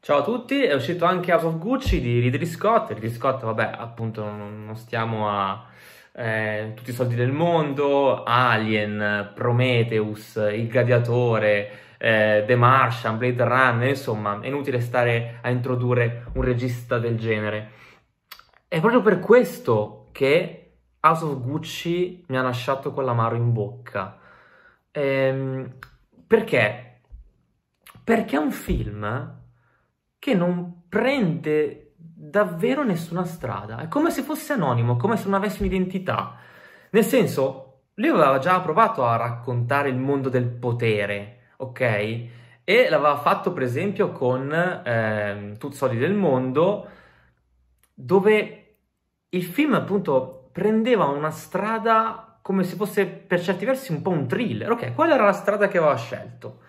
Ciao a tutti, è uscito anche House of Gucci di Ridley Scott. Ridley Scott, vabbè, appunto, non stiamo a eh, tutti i soldi del mondo, Alien, Prometheus, Il Gladiatore, eh, The Martian, Blade Runner, insomma, è inutile stare a introdurre un regista del genere. È proprio per questo che House of Gucci mi ha lasciato con l'amaro in bocca. Ehm, perché? Perché è un film che non prende davvero nessuna strada. È come se fosse anonimo, come se non avesse un'identità. Nel senso, lui aveva già provato a raccontare il mondo del potere, ok? E l'aveva fatto, per esempio, con eh, Tuzzoli del Mondo, dove il film, appunto, prendeva una strada come se fosse, per certi versi, un po' un thriller. Ok, qual era la strada che aveva scelto?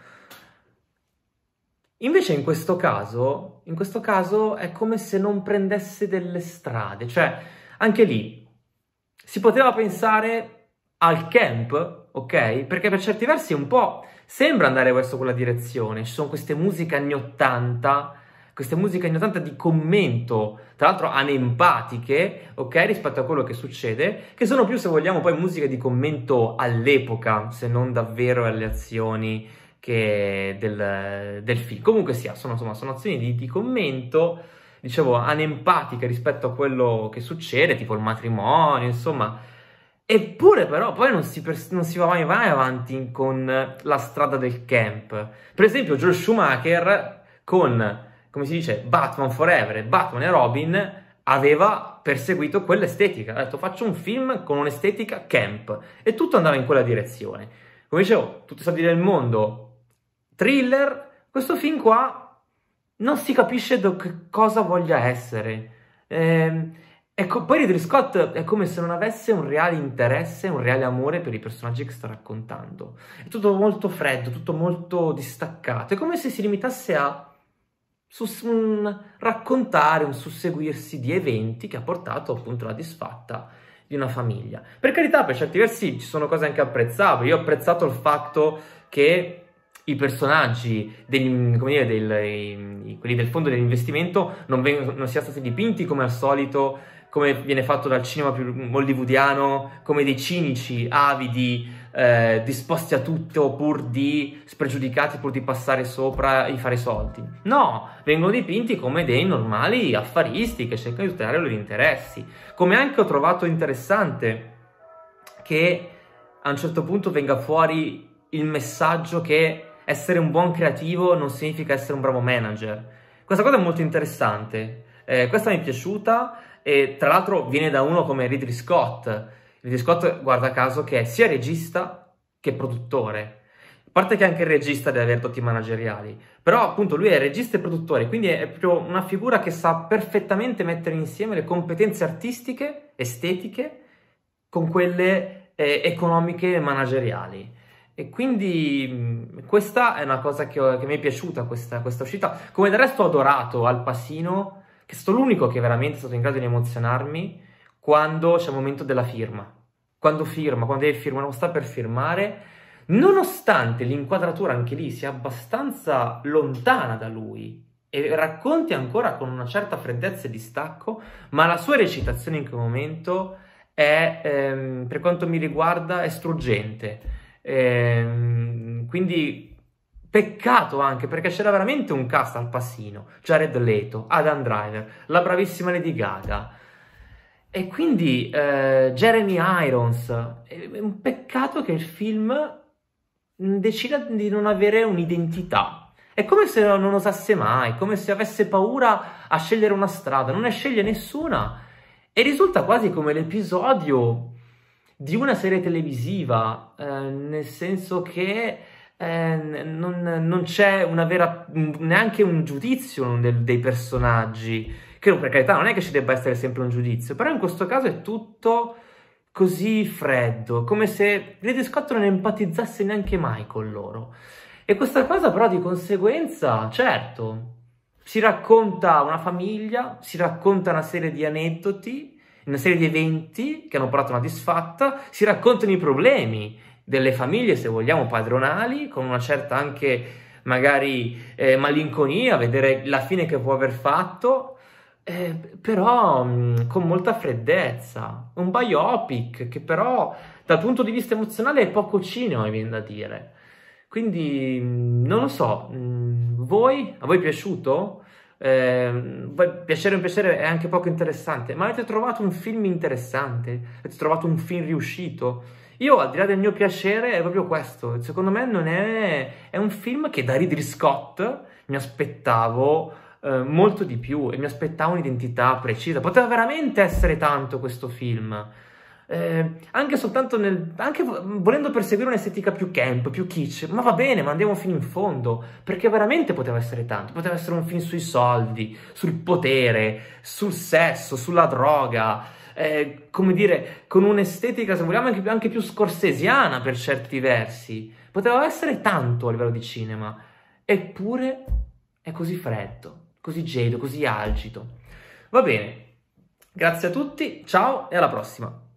Invece in questo caso, in questo caso è come se non prendesse delle strade, cioè anche lì si poteva pensare al camp, ok? Perché per certi versi un po' sembra andare verso quella direzione, ci sono queste musiche anni 80, queste musiche anni 80 di commento, tra l'altro anempatiche, ok? Rispetto a quello che succede, che sono più se vogliamo poi musiche di commento all'epoca, se non davvero alle azioni che del, del film. Comunque sia, sono, insomma, sono azioni di, di commento, dicevo, anempatica rispetto a quello che succede, tipo il matrimonio, insomma. Eppure però poi non si, non si va mai, mai avanti con la strada del camp. Per esempio Joel Schumacher con, come si dice, Batman Forever e Batman e Robin aveva perseguito quell'estetica. Ha detto faccio un film con un'estetica camp e tutto andava in quella direzione. Come dicevo, tutti i soldi del mondo thriller, questo film qua non si capisce cosa voglia essere. Eh, ecco, poi Ridley Scott è come se non avesse un reale interesse, un reale amore per i personaggi che sta raccontando. È tutto molto freddo, tutto molto distaccato. È come se si limitasse a sus- un raccontare, un susseguirsi di eventi che ha portato appunto alla disfatta di una famiglia. Per carità, per certi versi ci sono cose anche apprezzabili. Io ho apprezzato il fatto che i personaggi, degli, come dire, del, quelli del fondo dell'investimento non, vengono, non siano stati dipinti come al solito, come viene fatto dal cinema più hollywoodiano, come dei cinici, avidi, eh, disposti a tutto pur di spregiudicati, pur di passare sopra e fare soldi. No, vengono dipinti come dei normali affaristi che cercano di tutelare i loro interessi. Come anche ho trovato interessante che a un certo punto venga fuori il messaggio che essere un buon creativo non significa essere un bravo manager. Questa cosa è molto interessante, eh, questa mi è piaciuta e tra l'altro viene da uno come Ridley Scott. Ridley Scott, guarda caso, che è sia regista che produttore. A parte che anche il regista deve avere doti manageriali, però appunto lui è regista e produttore, quindi è proprio una figura che sa perfettamente mettere insieme le competenze artistiche, estetiche, con quelle eh, economiche e manageriali. E quindi questa è una cosa che, ho, che mi è piaciuta, questa, questa, uscita. Come del resto ho adorato Al Pacino, che è stato l'unico che veramente è stato in grado di emozionarmi quando c'è il momento della firma. Quando firma, quando deve firmare, non sta per firmare, nonostante l'inquadratura anche lì sia abbastanza lontana da lui e racconti ancora con una certa freddezza e distacco, ma la sua recitazione in quel momento è, ehm, per quanto mi riguarda, è struggente Ehm, quindi peccato anche perché c'era veramente un cast al passino, Jared Leto, Adam Driver, la bravissima Lady Gaga. E quindi eh, Jeremy Irons, è un peccato che il film decida di non avere un'identità. È come se non osasse mai, come se avesse paura a scegliere una strada, non ne sceglie nessuna e risulta quasi come l'episodio di una serie televisiva, eh, nel senso che eh, non, non, c'è vera, neanche un giudizio del, dei personaggi, che per carità non è che ci debba essere sempre un giudizio, però in questo caso è tutto così freddo, come se Ridley Scott non empatizzasse neanche mai con loro. E questa cosa però di conseguenza, certo, si racconta una famiglia, si racconta una serie di aneddoti, una serie di eventi che hanno portato a una disfatta, si raccontano i problemi delle famiglie, se vogliamo, padronali, con una certa anche magari eh, malinconia, vedere la fine che può aver fatto, eh, però mh, mm, con molta freddezza. Un biopic che però dal punto di vista emozionale è poco cinema, mi viene da dire. Quindi mm, non lo so, mh, mm, voi? A voi è piaciuto? eh, piacere o in piacere è anche poco interessante, ma avete trovato un film interessante, avete trovato un film riuscito. Io, al di là del mio piacere, è proprio questo. Secondo me non è... è un film che da Ridley Scott mi aspettavo eh, molto di più e mi aspettavo un'identità precisa. Poteva veramente essere tanto questo film eh, anche soltanto nel, anche volendo perseguire un'estetica più camp, più kitsch, ma va bene, ma andiamo fino in fondo, perché veramente poteva essere tanto, poteva essere un film sui soldi, sul potere, sul sesso, sulla droga, eh, come dire, con un'estetica, se vogliamo, anche, anche più scorsesiana per certi versi, poteva essere tanto a livello di cinema, eppure è così freddo, così gelido, così algido. Va bene, Grazie a tutti, ciao e alla prossima!